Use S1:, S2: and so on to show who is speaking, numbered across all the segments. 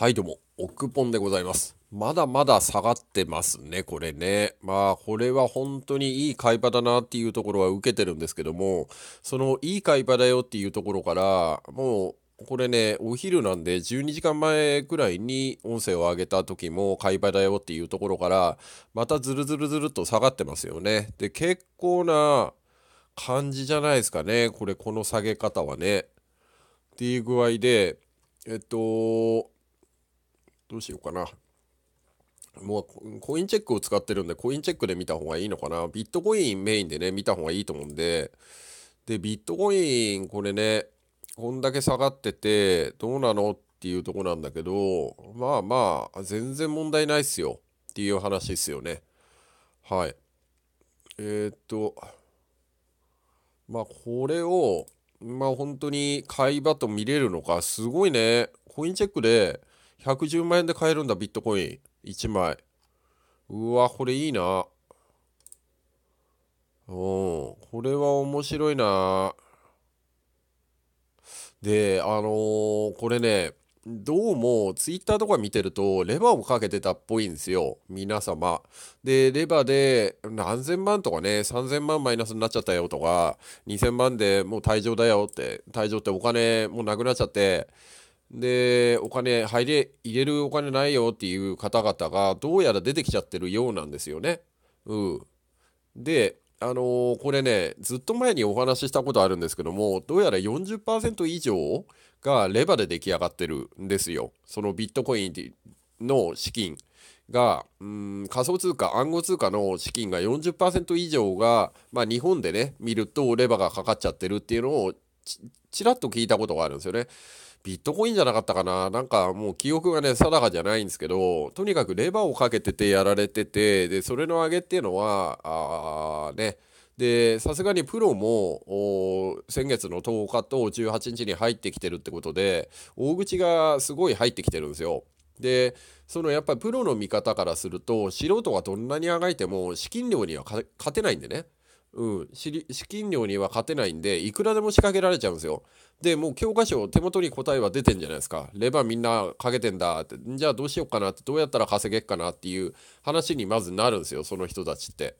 S1: はいどうも、オクポンでございます。まだまだ下がってますね、これね。まあ、これは本当にいい買い場だなっていうところは受けてるんですけども、そのいい買い場だよっていうところから、もう、これね、お昼なんで12時間前くらいに音声を上げた時も買い場だよっていうところから、またズルズルズルっと下がってますよね。で、結構な感じじゃないですかね。これ、この下げ方はね。っていう具合で、えっと、どうしようかな。もうコインチェックを使ってるんで、コインチェックで見た方がいいのかな。ビットコインメインでね、見た方がいいと思うんで、で、ビットコイン、これね、こんだけ下がってて、どうなのっていうとこなんだけど、まあまあ、全然問題ないっすよっていう話ですよね。はい。えー、っと、まあ、これを、まあ、本当に買い場と見れるのか、すごいね、コインチェックで、110万円で買えるんだ、ビットコイン。1枚。うわ、これいいな。うん、これは面白いな。で、あのー、これね、どうも、ツイッターとか見てると、レバーをかけてたっぽいんですよ。皆様。で、レバーで、何千万とかね、3000万マイナスになっちゃったよとか、2000万でもう退場だよって、退場ってお金もうなくなっちゃって、で、お金入れ、入れるお金ないよっていう方々がどうやら出てきちゃってるようなんですよね。うん。で、あのー、これね、ずっと前にお話ししたことあるんですけども、どうやら40%以上がレバで出来上がってるんですよ。そのビットコインの資金が、うん、仮想通貨、暗号通貨の資金が40%以上が、まあ日本でね、見るとレバがかかっちゃってるっていうのをち、ちらっと聞いたことがあるんですよね。ビットコインじゃなかったかななんかもう記憶がね、定かじゃないんですけど、とにかくレバーをかけててやられてて、で、それの上げっていうのは、あね、で、さすがにプロも、先月の10日と18日に入ってきてるってことで、大口がすごい入ってきてるんですよ。でそのやっぱりプロの見方からすると素人がどんなにあがいても資金量には勝てないんでねうん、資金量には勝てないんでいくらでも仕掛けられちゃうんですよ。でもう教科書手元に答えは出てんじゃないですかレバーみんなかけてんだってじゃあどうしようかなってどうやったら稼げっかなっていう話にまずなるんですよその人たちって。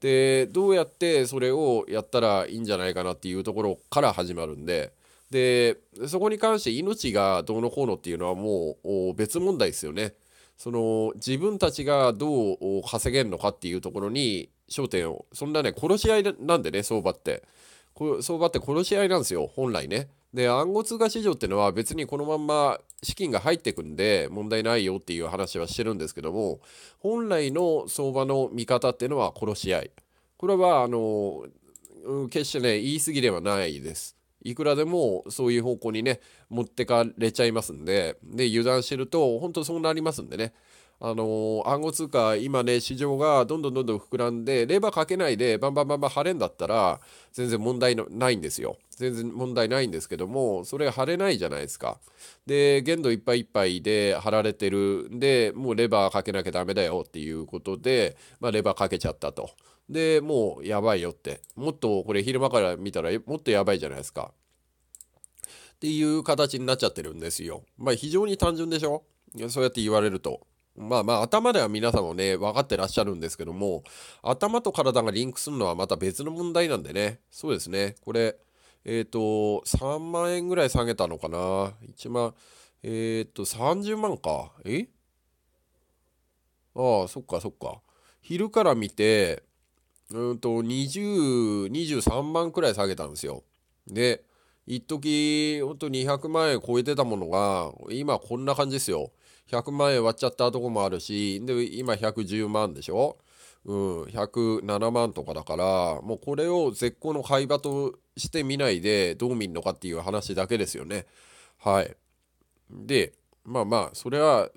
S1: でどうやってそれをやったらいいんじゃないかなっていうところから始まるんで。でそこに関して命がどうのこうのっていうのはもう別問題ですよね。その自分たちがどう稼げるのかっていうところに焦点をそんなね殺し合いなんでね相場って相場って殺し合いなんですよ本来ねで暗号通貨市場ってのは別にこのまんま資金が入ってくんで問題ないよっていう話はしてるんですけども本来の相場の見方っていうのは殺し合いこれはあの決してね言い過ぎではないですいくらでもそういう方向にね持ってかれちゃいますんでで油断してると本当そうなりますんでねあのー、暗号通貨今ね市場がどんどんどんどん膨らんでレバーかけないでバンバンバンバン晴れんだったら全然問題のないんですよ全然問題ないんですけどもそれ貼れないじゃないですかで限度いっぱいいっぱいで貼られてるんでもうレバーかけなきゃダメだよっていうことで、まあ、レバーかけちゃったと。でもうやばいよってもっとこれ昼間から見たらもっとやばいじゃないですかっていう形になっちゃってるんですよまあ非常に単純でしょそうやって言われるとまあまあ頭では皆さんもね分かってらっしゃるんですけども頭と体がリンクするのはまた別の問題なんでねそうですねこれえっ、ー、と3万円ぐらい下げたのかな1万えっ、ー、と30万かえああそっかそっか昼から見てうんと、20、23万くらい下げたんですよ。で、一時ほんと200万円超えてたものが、今こんな感じですよ。100万円割っちゃったとこもあるし、で、今110万でしょうん、107万とかだから、もうこれを絶好の買い場として見ないで、どう見るのかっていう話だけですよね。はい。で、まあまあ、それは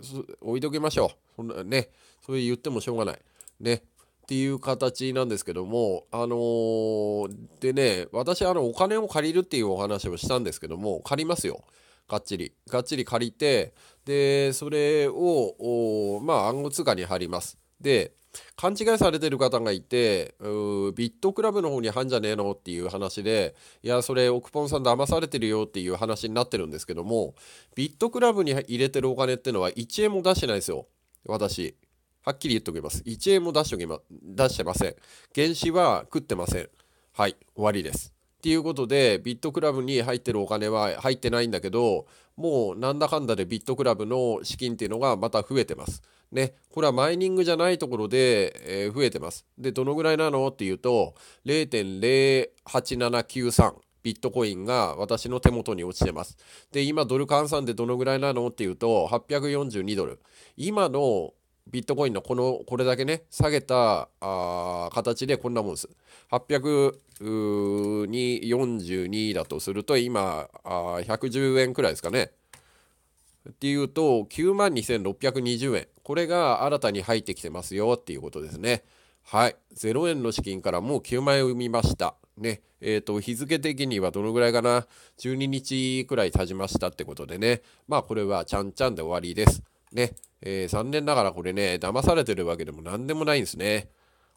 S1: 置いときましょう。そんなね、それ言ってもしょうがない。ね。っていう形なんですけども、あのー、でね、私、あの、お金を借りるっていうお話をしたんですけども、借りますよ。がっちり。がっちり借りて、で、それを、まあ、暗号通貨に貼ります。で、勘違いされてる方がいて、ビットクラブの方に貼んじゃねえのっていう話で、いや、それ、オクポンさん騙されてるよっていう話になってるんですけども、ビットクラブに入れてるお金ってのは1円も出してないですよ。私。はっきり言っておきます。1円も出しておきま、出してません。原資は食ってません。はい、終わりです。っていうことで、ビットクラブに入ってるお金は入ってないんだけど、もうなんだかんだでビットクラブの資金っていうのがまた増えてます。ね、これはマイニングじゃないところで、えー、増えてます。で、どのぐらいなのっていうと、0.08793。ビットコインが私の手元に落ちてます。で、今ドル換算でどのぐらいなのっていうと、842ドル。今のビットコインのこの、これだけね、下げたあ形でこんなもんです。8 0 42だとすると、今あ、110円くらいですかね。っていうと、92,620円。これが新たに入ってきてますよっていうことですね。はい。0円の資金からもう9万円生みました。ね。えっ、ー、と、日付的にはどのぐらいかな。12日くらい経ちましたってことでね。まあ、これはちゃんちゃんで終わりです。ね。えー、残念ながらこれね、騙されてるわけでも何でもないんですね。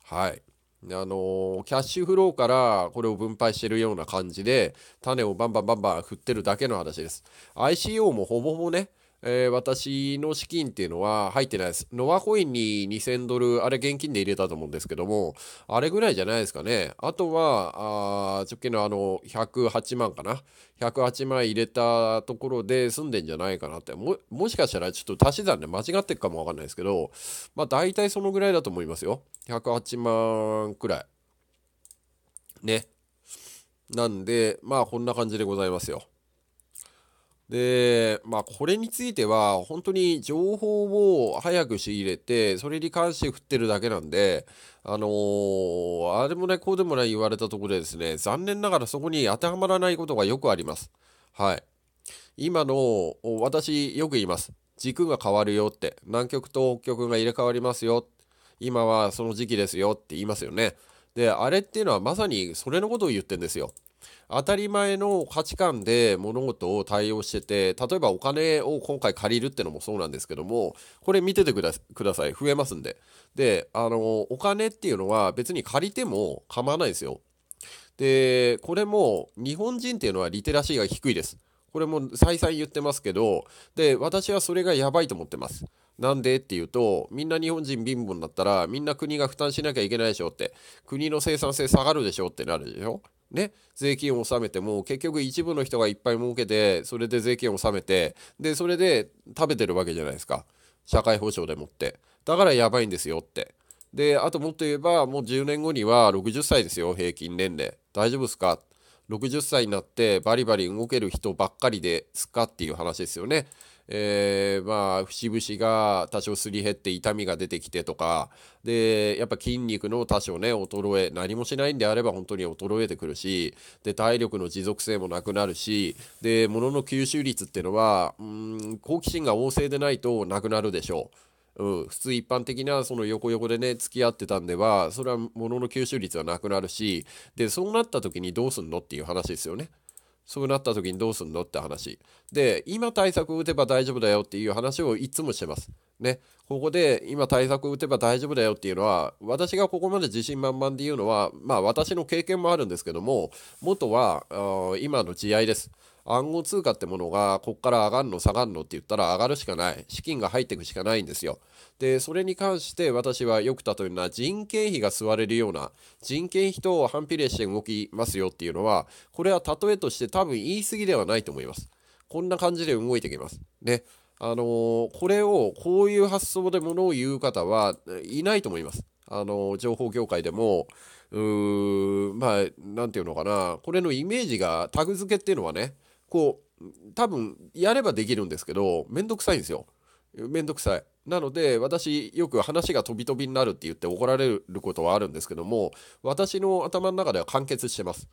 S1: はい。あのー、キャッシュフローからこれを分配してるような感じで、種をバンバンバンバン振ってるだけの話です。ICO もほぼほぼね、えー、私の資金っていうのは入ってないです。ノアコインに2000ドル、あれ現金で入れたと思うんですけども、あれぐらいじゃないですかね。あとは、あ直近のあの、108万かな。108万入れたところで済んでんじゃないかなって。も、もしかしたらちょっと足し算で間違ってるかもわかんないですけど、まあ大体そのぐらいだと思いますよ。108万くらい。ね。なんで、まあこんな感じでございますよ。で、まあ、これについては、本当に情報を早く仕入れて、それに関して振ってるだけなんで、あのー、あれもない、こうでもない言われたところでですね、残念ながらそこに当てはまらないことがよくあります。はい。今の、私、よく言います。軸が変わるよって。南極と北極が入れ替わりますよ。今はその時期ですよって言いますよね。で、あれっていうのはまさにそれのことを言ってんですよ。当たり前の価値観で物事を対応してて、例えばお金を今回借りるってのもそうなんですけども、これ見ててください。増えますんで。で、あの、お金っていうのは別に借りても構わないですよ。で、これも日本人っていうのはリテラシーが低いです。これも再三言ってますけど、で、私はそれがやばいと思ってます。なんでっていうと、みんな日本人貧乏になったら、みんな国が負担しなきゃいけないでしょって、国の生産性下がるでしょってなるでしょね、税金を納めても結局一部の人がいっぱい儲けてそれで税金を納めてでそれで食べてるわけじゃないですか社会保障でもってだからやばいんですよってであともっと言えばもう10年後には60歳ですよ平均年齢大丈夫ですか60歳になってバリバリ動ける人ばっかりですかっていう話ですよね。えー、まあ、節々が多少すり減って痛みが出てきてとか、で、やっぱ筋肉の多少ね、衰え、何もしないんであれば本当に衰えてくるし、で、体力の持続性もなくなるし、で、物の吸収率っていうのは、うん、好奇心が旺盛でないとなくなるでしょう。うん、普通一般的なその横横でね付き合ってたんではそれは物の吸収率はなくなるしでそうなった時にどうすんのっていう話ですよね。そうなった時にどうすんのって話。で、今対策打てば大丈夫だよっていう話をいつもしてます。ね。ここで今対策打てば大丈夫だよっていうのは、私がここまで自信満々で言うのは、まあ私の経験もあるんですけども、元は今の地合です。暗号通貨ってものがこっから上がるの下がるのって言ったら上がるしかない資金が入っていくしかないんですよでそれに関して私はよく例えるのは人件費が吸われるような人件費と反比例して動きますよっていうのはこれは例えとして多分言い過ぎではないと思いますこんな感じで動いてきますねあのー、これをこういう発想でものを言う方はいないと思いますあの情報業界でも、うーまあ、なんていうのかな、これのイメージが、タグ付けっていうのはね、こう、多分やればできるんですけど、めんどくさいんですよ。めんどくさい。なので、私、よく話が飛び飛びになるって言って怒られることはあるんですけども、私の頭の中では完結してます。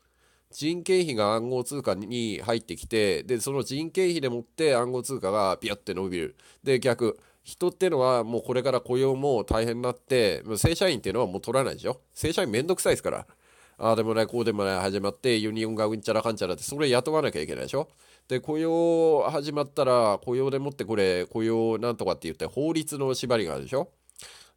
S1: 人件費が暗号通貨に入ってきて、で、その人件費でもって暗号通貨がピュって伸びる。で、逆。人ってのはもうこれから雇用も大変になって、正社員っていうのはもう取らないでしょ正社員めんどくさいですから。ああでもないこうでもない始まってユニオンがうんちゃらかんちゃらってそれ雇わなきゃいけないでしょで雇用始まったら雇用でもってこれ雇用なんとかって言って法律の縛りがあるでしょ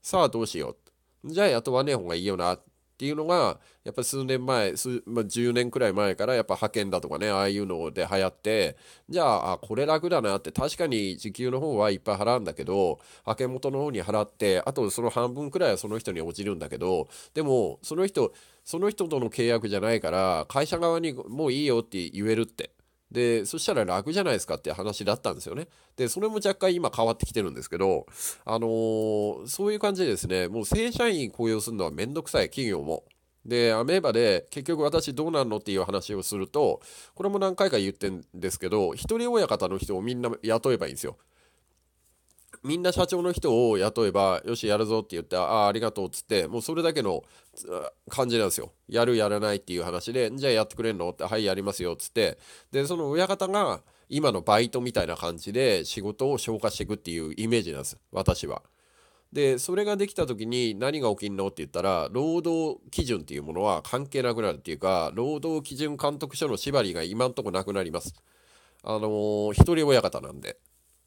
S1: さあどうしようじゃあ雇わねえ方がいいよなっていうのがやっぱ数年前数、まあ、10年くらい前からやっぱ派遣だとかねああいうので流行ってじゃああこれ楽だなって確かに時給の方はいっぱい払うんだけど派遣元の方に払ってあとその半分くらいはその人に落ちるんだけどでもその人その人との契約じゃないから会社側にもういいよって言えるってで、そしたら楽じゃないですかって話だったんですよね。で、それも若干今変わってきてるんですけど、あのー、そういう感じでですね、もう正社員雇用するのはめんどくさい、企業も。で、アメーバで結局私どうなんのっていう話をすると、これも何回か言ってんですけど、一人親方の人をみんな雇えばいいんですよ。みんな社長の人を雇えば、よし、やるぞって言って、ああ、ありがとうっつって、もうそれだけの感じなんですよ。やる、やらないっていう話で、じゃあやってくれんのって、はい、やりますよっつって、で、その親方が今のバイトみたいな感じで仕事を消化していくっていうイメージなんです、私は。で、それができた時に何が起きんのって言ったら、労働基準っていうものは関係なくなるっていうか、労働基準監督署の縛りが今んとこなくなります。あのー、一人親方なんで。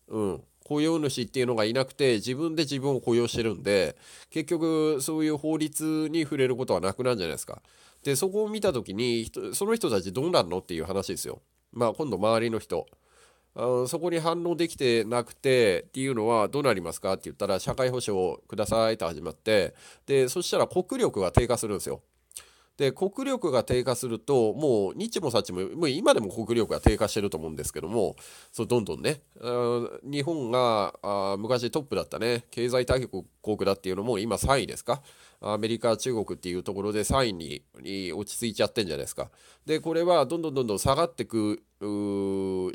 S1: うん。雇用主っていうのがいなくて自分で自分を雇用してるんで結局そういう法律に触れることはなくなるんじゃないですか。でそこを見た時にその人たちどうなるのっていう話ですよ。まあ今度周りの人あそこに反応できてなくてっていうのはどうなりますかって言ったら社会保障くださいと始まってでそしたら国力が低下するんですよ。で国力が低下するともう日もさちももう今でも国力が低下してると思うんですけどもそうどんどんね日本があ昔トップだったね経済大国だっていうのも今3位ですかアメリカ、中国っていうところで3位にに落ち着いちゃってんじゃないですか。で、これはどんどんどんどん下がってく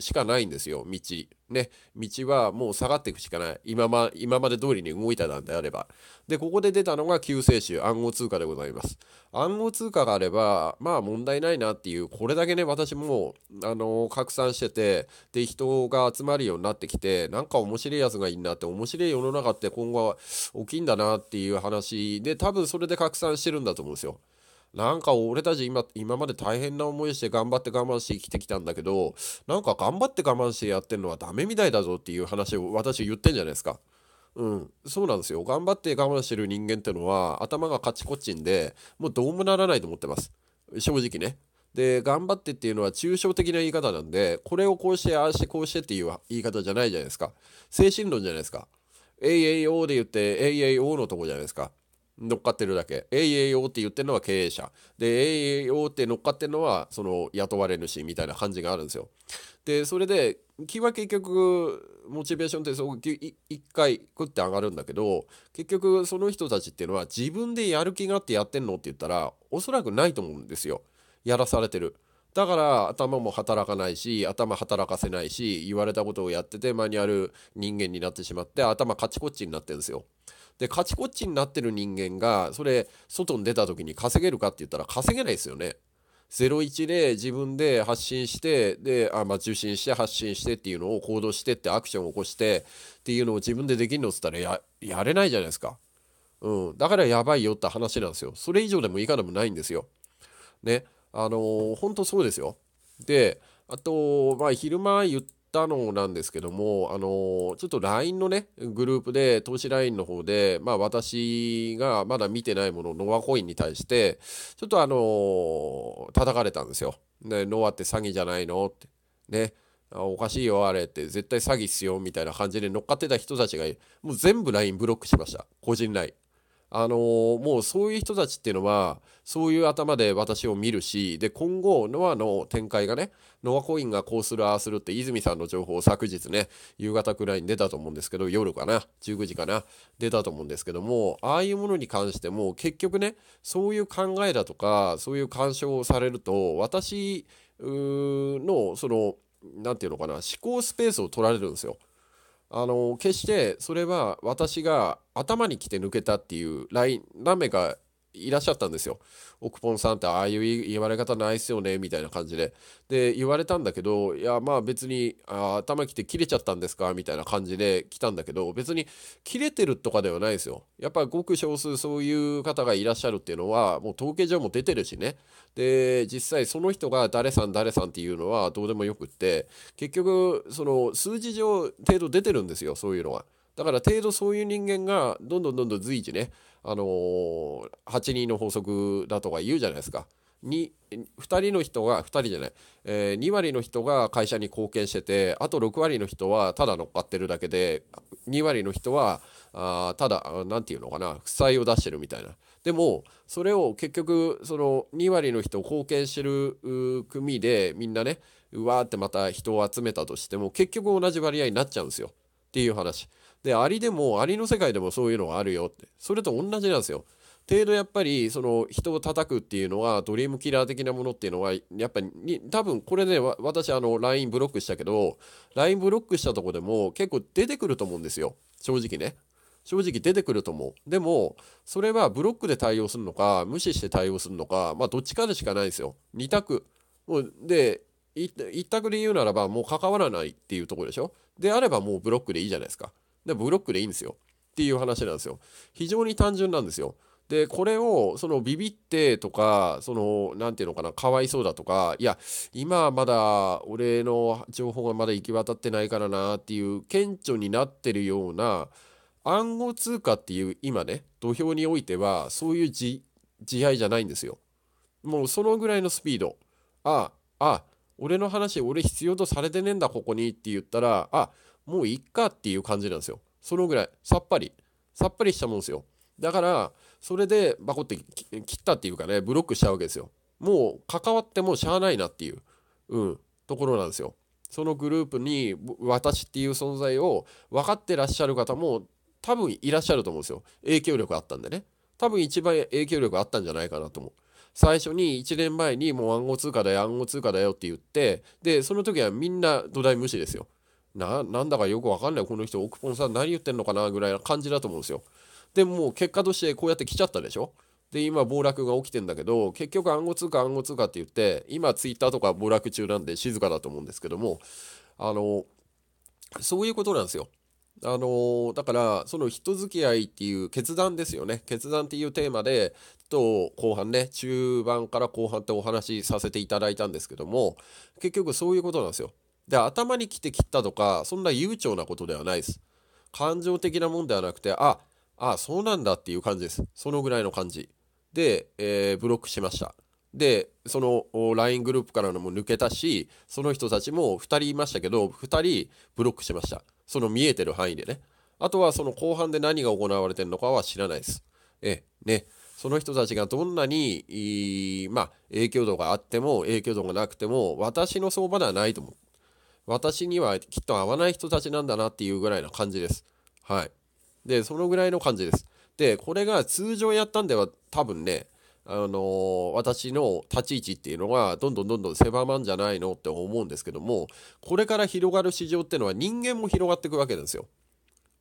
S1: しかないんですよ、道。ね、道はもう下がっていくしかない。今ま今まで通りに動いたなんであれば。で、ここで出たのが救世主、暗号通貨でございます。暗号通貨があれば、まあ問題ないなっていう、これだけね、私も、あのー、拡散してて、で、人が集まるようになってきて、なんか面白いやつがいいなって、面白い世の中って今後は大きいんだなっていう話で、多分分それで拡散してるんだと思うんですよ。なんか俺たち今、今まで大変な思いして頑張って我慢して生きてきたんだけど、なんか頑張って我慢してやってるのはダメみたいだぞっていう話を私言ってんじゃないですか。うん、そうなんですよ。頑張って我慢してる人間ってのは頭がカチコチンで、もうどうもならないと思ってます。正直ね。で、頑張ってっていうのは抽象的な言い方なんで、これをこうして、ああしてこうしてっていう言い方じゃないじゃないですか。精神論じゃないですか。AAO で言って AAO のとこじゃないですか。乗っかってるだけ。えいって言ってるのは経営者。で、えいえって乗っかってるのは、その雇われ主みたいな感じがあるんですよ。で、それで、気は結局、モチベーションってそこ一回食って上がるんだけど、結局その人たちっていうのは自分でやる気があってやってんのって言ったら、おそらくないと思うんですよ。やらされてる。だから頭も働かないし頭働かせないし言われたことをやっててマニュアル人間になってしまって頭カチコチになってるんですよ。でカチコチになってる人間がそれ外に出た時に稼げるかって言ったら稼げないですよね。01で自分で発信してであ、まあ、受信して発信してっていうのを行動してってアクションを起こしてっていうのを自分でできるのっつったらややれないじゃないですか、うん、だからやばいよって話なんですよそれ以上でも以下でもないんですよねあのー、本当そうですよであとまあ昼間言っったのなんですけども、あのー、ちょっと LINE のね、グループで、投資 LINE の方で、まあ私がまだ見てないもの、ノアコインに対して、ちょっとあのー、叩かれたんですよ。ね、ノアって詐欺じゃないのって。ね。おかしいよ、あれって、絶対詐欺っすよ、みたいな感じで乗っかってた人たちが、もう全部 LINE ブロックしました。個人 LINE。あのー、もうそういう人たちっていうのはそういう頭で私を見るしで今後ノアの展開がねノアコインがこうするああするって泉さんの情報を昨日ね夕方くらいに出たと思うんですけど夜かな19時かな出たと思うんですけどもああいうものに関しても結局ねそういう考えだとかそういう干渉をされると私のその何て言うのかな思考スペースを取られるんですよ。あの決してそれは私が頭にきて抜けたっていうラインラメがいらっしゃったんですよ。奥本さんってああいう言われ方ないっすよねみたいな感じで。で言われたんだけどいやまあ別にあ頭きて切れちゃったんですかみたいな感じで来たんだけど別に切れてるとかではないですよ。やっぱりごく少数そういう方がいらっしゃるっていうのはもう統計上も出てるしね。で実際その人が誰さん誰さんっていうのはどうでもよくって結局その数字上程度出てるんですよそういうのは。だから程度そういう人間がどんどんどんどん随時ね、あのー、8人の法則だとか言うじゃないですか。2, 2人の人が2人じゃない、えー、2割の人が会社に貢献しててあと6割の人はただ乗っかってるだけで2割の人はあただ何て言うのかな負債を出してるみたいなでもそれを結局その2割の人を貢献してる組でみんなねうわーってまた人を集めたとしても結局同じ割合になっちゃうんですよっていう話で、アリでも、アリの世界でもそういうのがあるよって。それと同じなんですよ。程度やっぱり、その、人を叩くっていうのは、ドリームキラー的なものっていうのは、やっぱり、多分これね、私、あの、LINE ブロックしたけど、LINE ブロックしたとこでも結構出てくると思うんですよ。正直ね。正直出てくると思う。でも、それはブロックで対応するのか、無視して対応するのか、まあ、どっちかでしかないですよ。2択。もう、で、1択で言うならば、もう関わらないっていうところでしょ。であれば、もうブロックでいいじゃないですか。でブロックでいいんですよっていう話なんですよ非常に単純なんですよでこれをそのビビってとかその何て言うのかなかわいそうだとかいや今まだ俺の情報がまだ行き渡ってないからなっていう顕著になってるような暗号通貨っていう今ね土俵においてはそういう自愛じゃないんですよもうそのぐらいのスピードああ俺の話俺必要とされてねえんだここにって言ったらあもういっかっていう感じなんですよ。そのぐらい、さっぱり、さっぱりしたもんですよ。だから、それでバコって切ったっていうかね、ブロックしちゃうわけですよ。もう関わってもしゃあないなっていう、うん、ところなんですよ。そのグループに私っていう存在を分かってらっしゃる方も多分いらっしゃると思うんですよ。影響力あったんでね。多分一番影響力あったんじゃないかなと思う。最初に1年前にもう暗号通貨だよ、暗号通貨だよって言って、で、その時はみんな土台無視ですよ。ななんだかよくわかんないこの人奥本さん何言ってんのかなぐらいな感じだと思うんですよでも結果としてこうやって来ちゃったでしょで今暴落が起きてんだけど結局暗号通貨暗号通貨って言って今ツイッターとか暴落中なんで静かだと思うんですけどもあのそういうことなんですよあのだからその人付き合いっていう決断ですよね決断っていうテーマでと後半ね中盤から後半ってお話しさせていただいたんですけども結局そういうことなんですよで、頭にきて切ったとか、そんな悠長なことではないです。感情的なもんではなくて、あ、あ、そうなんだっていう感じです。そのぐらいの感じ。で、えー、ブロックしました。で、その LINE グループからのも抜けたし、その人たちも2人いましたけど、2人ブロックしました。その見えてる範囲でね。あとはその後半で何が行われてるのかは知らないです。え、ね。その人たちがどんなに、まあ、影響度があっても、影響度がなくても、私の相場ではないと思私にはきっと合わない人たちなんだなっていうぐらいの感じです。はい。で、そのぐらいの感じです。で、これが通常やったんでは多分ね、あのー、私の立ち位置っていうのがどんどんどんどん狭まんじゃないのって思うんですけども、これから広がる市場っていうのは人間も広がっていくわけですよ。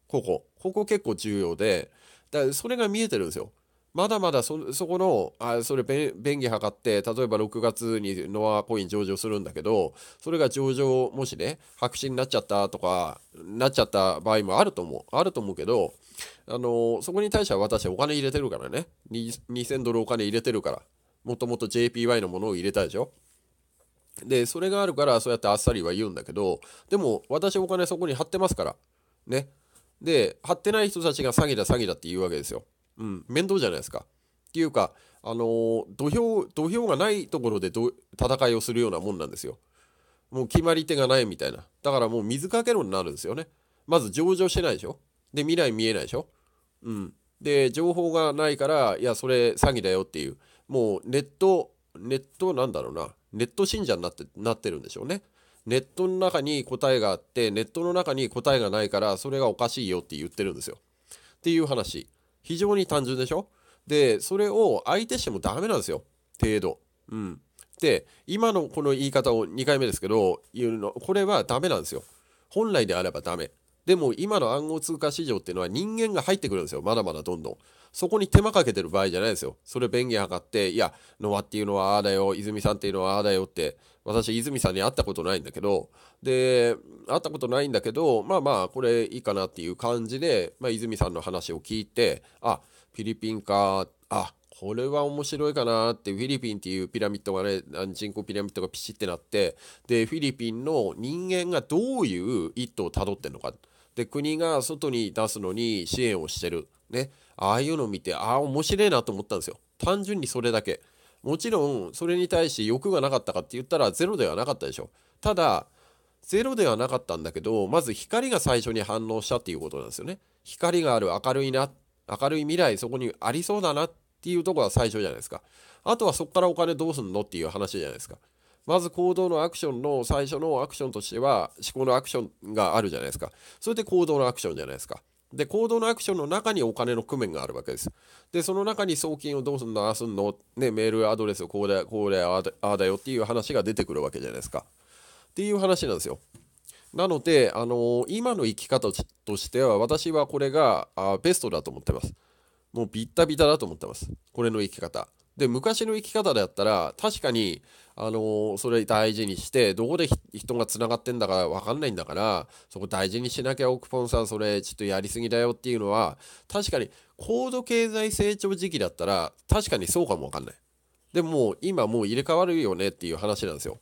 S1: ここ。ここ結構重要で、だからそれが見えてるんですよ。まだまだそこのあそれ便宜図って例えば6月にノアコイン上場するんだけどそれが上場もしね白紙になっちゃったとかなっちゃった場合もあると思うあると思うけどあのー、そこに対しては私はお金入れてるからね2000ドルお金入れてるからもともと JPY のものを入れたでしょでそれがあるからそうやってあっさりは言うんだけどでも私お金そこに貼ってますからねで貼ってない人たちが詐欺だ詐欺だって言うわけですようん、面倒じゃないですか。っていうか、あのー、土俵土俵がないところでど戦いをするようなもんなんですよ。もう決まり手がないみたいな。だからもう水かけ論になるんですよね。まず上場してないでしょ。で、未来見えないでしょ。うん。で、情報がないから、いや、それ詐欺だよっていう。もうネット、ネットなんだろうな。ネット信者になってなってるんでしょうね。ネットの中に答えがあって、ネットの中に答えがないから、それがおかしいよって言ってるんですよ。っていう話。非常に単純でしょで、それを相手してもダメなんですよ。程度。うん。で、今のこの言い方を2回目ですけど、言うの、これはダメなんですよ。本来であればダメ。でも今の暗号通貨市場っていうのは人間が入ってくるんですよ。まだまだどんどん。そこに手間かけてる場合じゃないですよ。それ便宜測って、いや、ノアっていうのはああだよ、泉さんっていうのはああだよって、私、泉さんに会ったことないんだけど、で、会ったことないんだけど、まあまあ、これいいかなっていう感じで、まあ、泉さんの話を聞いて、あ、フィリピンか、あ、これは面白いかなって、フィリピンっていうピラミッドがね、人口ピラミッドがピシってなって、で、フィリピンの人間がどういう一途をたどってんのか。で、国が外に出すのに支援をしてる。ね、ああいうのを見て、ああ、面白いなと思ったんですよ。単純にそれだけ。もちろん、それに対して欲がなかったかって言ったら、ゼロではなかったでしょ。ただ、ゼロではなかったんだけど、まず光が最初に反応したっていうことなんですよね。光がある明るいな、明るい未来、そこにありそうだなっていうとこが最初じゃないですか。あとはそこからお金どうすんのっていう話じゃないですか。まず行動のアクションの最初のアクションとしては思考のアクションがあるじゃないですか。それで行動のアクションじゃないですか。で行動のアクションの中にお金の工面があるわけです。でその中に送金をどうすんだすんの、ね、メールアドレスをこうだこうだああだよっていう話が出てくるわけじゃないですか。っていう話なんですよ。なので、あのー、今の生き方としては私はこれがあベストだと思ってます。もうビッタビタだと思ってます。これの生き方。で昔の生き方だったら確かにあのそれ大事にしてどこで人がつながってんだか分かんないんだからそこ大事にしなきゃオクポンさんそれちょっとやりすぎだよっていうのは確かに高度経済成長時期だったら確かにそうかも分かんないでも今もう入れ替わるよねっていう話なんですよ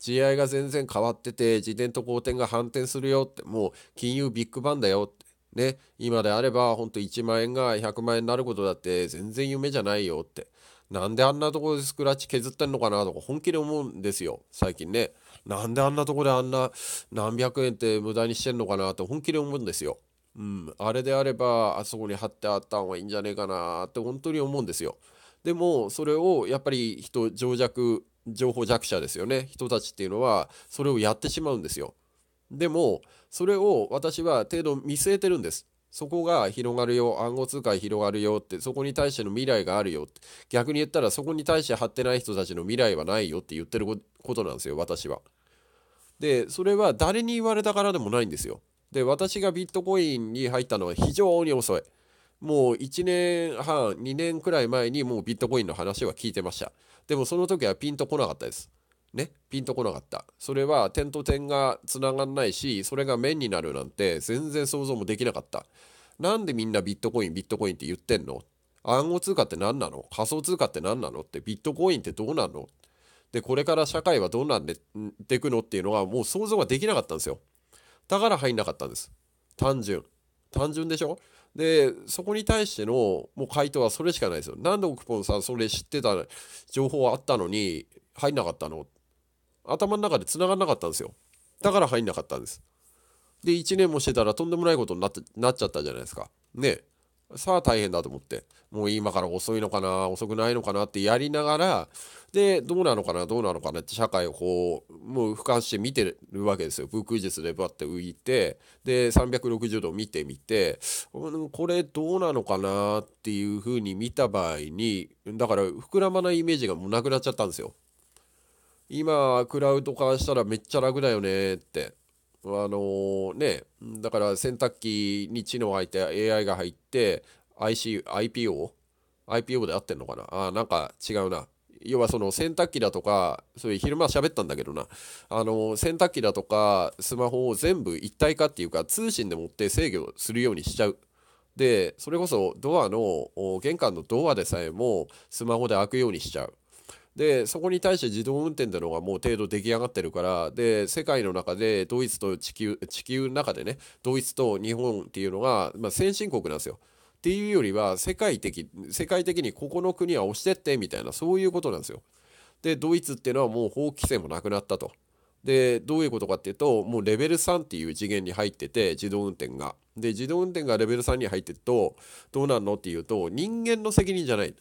S1: GI が全然変わってて自転と後転が反転するよってもう金融ビッグバンだよってね今であれば本当1万円が100万円になることだって全然夢じゃないよってなんであんなところでスクラッチ削ってんのかなとか本気で思うんですよ最近ねなんであんなとこであんな何百円って無駄にしてんのかなって本気で思うんですようん、あれであればあそこに貼ってあった方がいいんじゃねえかなって本当に思うんですよ。でもそれをやっぱり人情弱情報弱者ですよね人たちっていうのはそれをやってしまうんですよ。でもそれを私は程度見据えてるんです。そこが広がるよ、暗号通貨広がるよって、そこに対しての未来があるよって、逆に言ったらそこに対して張ってない人たちの未来はないよって言ってることなんですよ、私は。で、それは誰に言われたからでもないんですよ。で、私がビットコインに入ったのは非常に遅い。もう1年半、2年くらい前にもうビットコインの話は聞いてました。でもその時はピンとこなかったです。ね、ピンとこなかった。それは点と点がつながんないし、それが面になるなんて全然想像もできなかった。なんでみんなビットコイン、ビットコインって言ってんの暗号通貨って何なの仮想通貨って何なのってビットコインってどうなので、これから社会はどうなんでってくのっていうのはもう想像ができなかったんですよ。だから入んなかったんです。単純。単純でしょで、そこに対してのもう回答はそれしかないですよ。なんでオクポンさんそれ知ってた情報はあったのに入んなかったの頭の中で繋がんなかったんですよだから入んなかったんですで1年もしてたらとんでもないことになってなっちゃったじゃないですかねさあ大変だと思ってもう今から遅いのかな遅くないのかなってやりながらでどうなのかなどうなのかなって社会をこうもう俯瞰して見てるわけですよ空術でバッて浮いてで360度見てみてこれどうなのかなっていうふうに見た場合にだから膨らまないイメージがもうなくなっちゃったんですよ。今、クラウド化したらめっちゃ楽だよねって。あのー、ね、だから洗濯機に知能入って AI が入って IC、IPO?IPO IPO で合ってんのかなあ、なんか違うな。要はその洗濯機だとか、そういう昼間喋ったんだけどな、あの、洗濯機だとか、スマホを全部一体化っていうか、通信でもって制御するようにしちゃう。で、それこそドアの、玄関のドアでさえもスマホで開くようにしちゃう。でそこに対して自動運転ってのがもう程度出来上がってるからで世界の中でドイツと地球地球の中でねドイツと日本っていうのが、まあ、先進国なんですよ。っていうよりは世界的世界的にここの国は押してってみたいなそういうことなんですよ。でドイツっていうのはもう法規制もなくなったと。でどういうことかっていうともうレベル3っていう次元に入ってて自動運転が。で自動運転がレベル3に入ってるとどうなるのっていうと人間の責任じゃない。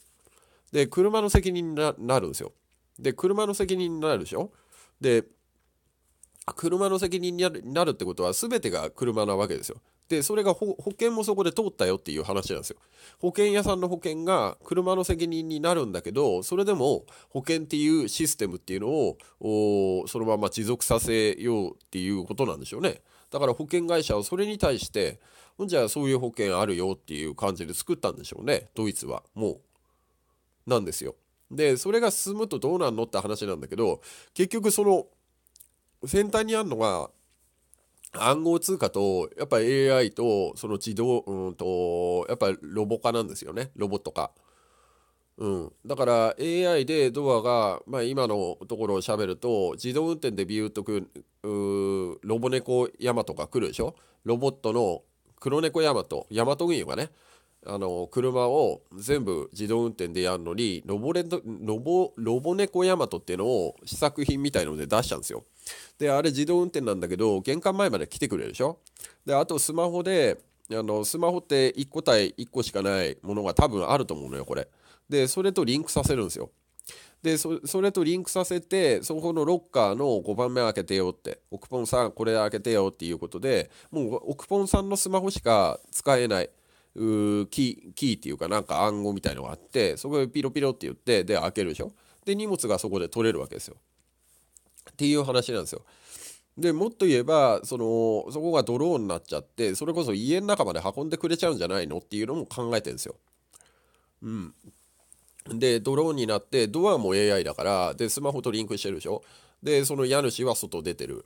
S1: で、車の責任になるんですよ。で、車の責任になるでしょで、車の責任になるってことは全てが車なわけですよ。で、それが保険もそこで通ったよっていう話なんですよ。保険屋さんの保険が車の責任になるんだけど、それでも保険っていうシステムっていうのを、そのまま持続させようっていうことなんでしょうね。だから保険会社はそれに対して、じゃあそういう保険あるよっていう感じで作ったんでしょうね、ドイツは。もう。なんですよ。で、それが進むとどうなんのって話なんだけど、結局その、先端にあるのが、暗号通貨と、やっぱ AI と、その自動、うんと、やっぱロボ化なんですよね。ロボット化。うん。だから AI でドアが、まあ今のところを喋ると、自動運転でビューっとくる、ロボ猫山とか来るでしょロボットの黒猫山と、ヤマト運輸がね。あの車を全部自動運転でやるのにロボレロボロボ猫ヤマトっていうのを試作品みたいので出したんですよ。であれ自動運転なんだけど玄関前まで来てくれるでしょであとスマホであのスマホって1個対1個しかないものが多分あると思うのよこれ。でそれとリンクさせるんですよ。でそれとリンクさせてそこのロッカーの5番目開けてよって奥ポンさんこれ開けてよっていうことでもう奥ポンさんのスマホしか使えないキー、キーっていうかなんか暗号みたいのがあって、そこでピロピロって言って、で開けるでしょで、荷物がそこで取れるわけですよ。っていう話なんですよ。でもっと言えばそのそこがドローンになっちゃってそれこそ家の中まで運んでくれちゃうんじゃないのっていうのも考えてるんですよ。うん、でドローンになってドアも AI だからでスマホとリンクしてるでしょでその家主は外出てる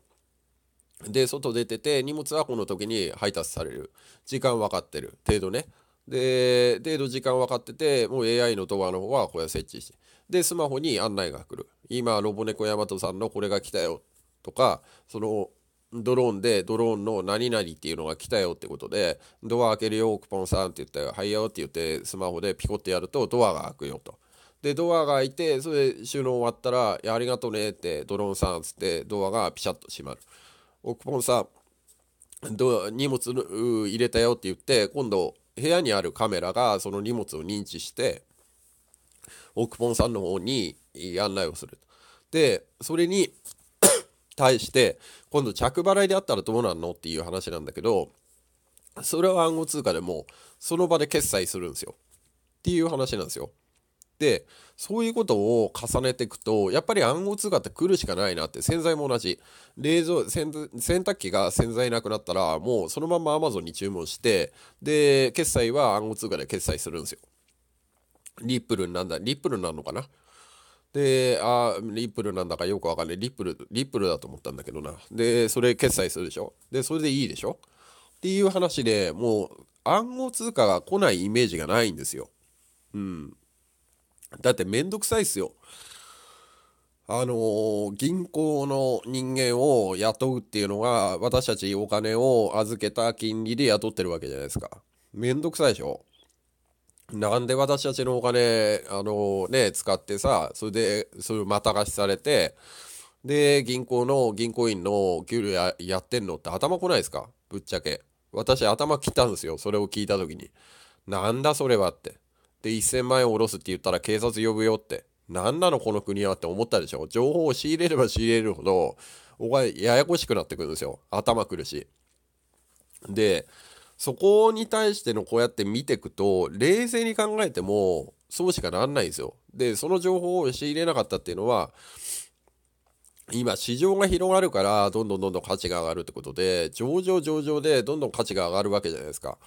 S1: で、外出てて、荷物はこの時に配達される。時間分かってる。程度ね。で、程度時間分かってて、もう AI のドアの方はこれ設置して。で、スマホに案内が来る。今、ロボネコヤマトさんのこれが来たよ。とか、その、ドローンで、ドローンの何々っていうのが来たよってことで、ドア開けるよ、クポンさんって言ったよはいよって言って、スマホでピコってやると、ドアが開くよと。で、ドアが開いて、それで収納終わったら、いや、ありがとねって、ドローンさんっつって、ドアがピシャッと閉まる。奥ポンさんど荷物入れたよって言って今度部屋にあるカメラがその荷物を認知して奥ポンさんの方に案内をするでそれに 対して今度着払いであったらどうなんのっていう話なんだけどそれは暗号通貨でもその場で決済するんですよっていう話なんですよ。でそういうことを重ねていくとやっぱり暗号通貨って来るしかないなって洗剤も同じ冷蔵洗濯機が洗剤なくなったらもうそのまま Amazon に注文してで決済は暗号通貨で決済するんですよリップルなんだリップルなのかなで、あリップルなんだかよくわかんない。リップル、リップルだと思ったんだけどな。で、それ決済するでしょ。で、それでいいでしょっていう話でもう暗号通貨が来ないイメージがないんですよ。うん。だってめんどくさいっすよ。あのー、銀行の人間を雇うっていうのが私たちお金を預けた金利で雇ってるわけじゃないですか。めんどくさいでしょなんで私たちのお金、あのー、ね、使ってさ、それで、それをまた貸しされて、で、銀行の、銀行員の給料ややってんのって頭来ないですかぶっちゃけ。私頭切ったんですよ。それを聞いた時に。なんだそれはって。で1000万円下ろすって言ったら警察呼ぶよって何なのこの国はって思ったでしょ情報を仕入れれば仕入れるほどお金ややこしくなってくるんですよ頭くるしでそこに対してのこうやって見てくと冷静に考えてもそうしかなんないんですよでその情報を仕入れなかったっていうのは今市場が広がるからどんどんどんどん価値が上がるってことで上場上場でどんどん価値が上がるわけじゃないですか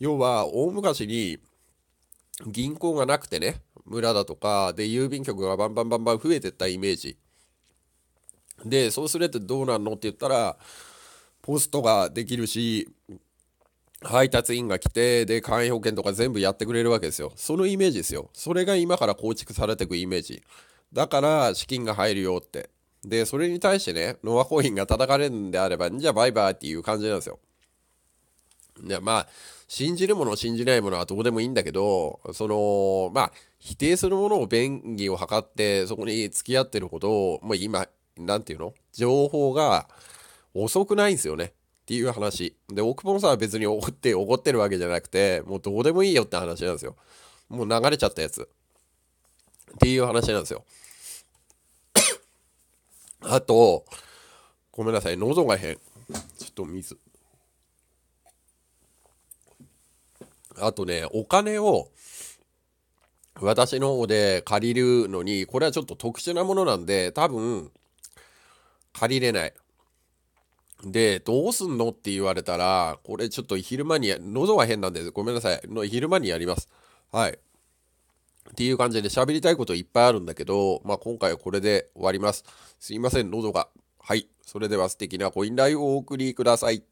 S1: 要は大昔に銀行がなくてね、村だとか、で、郵便局がバンバンバンバン増えてったイメージ。で、そうするとどうなんのって言ったら、ポストができるし、配達員が来て、で、簡易保険とか全部やってくれるわけですよ。そのイメージですよ。それが今から構築されていくイメージ。だから、資金が入るよって。で、それに対してね、ノアコインが叩かれるんであれば、じゃあバイバイっていう感じなんですよ。で、まあ、信じるもの信じないものはどうでもいいんだけど、その、まあ、否定するものを便宜を図って、そこに付き合ってるとを、もう今、なんていうの情報が遅くないんですよね。っていう話。で、奥本さんは別に怒って、怒ってるわけじゃなくて、もうどうでもいいよって話なんですよ。もう流れちゃったやつ。っていう話なんですよ。あと、ごめんなさい、喉が変。ちょっと水。あとね、お金を、私の方で借りるのに、これはちょっと特殊なものなんで、多分、借りれない。で、どうすんのって言われたら、これちょっと昼間に、喉は変なんで、ごめんなさい。の昼間にやります。はい。っていう感じで喋りたいこといっぱいあるんだけど、まあ今回はこれで終わります。すいません、喉が。はい。それでは素敵なコインライをお送りください。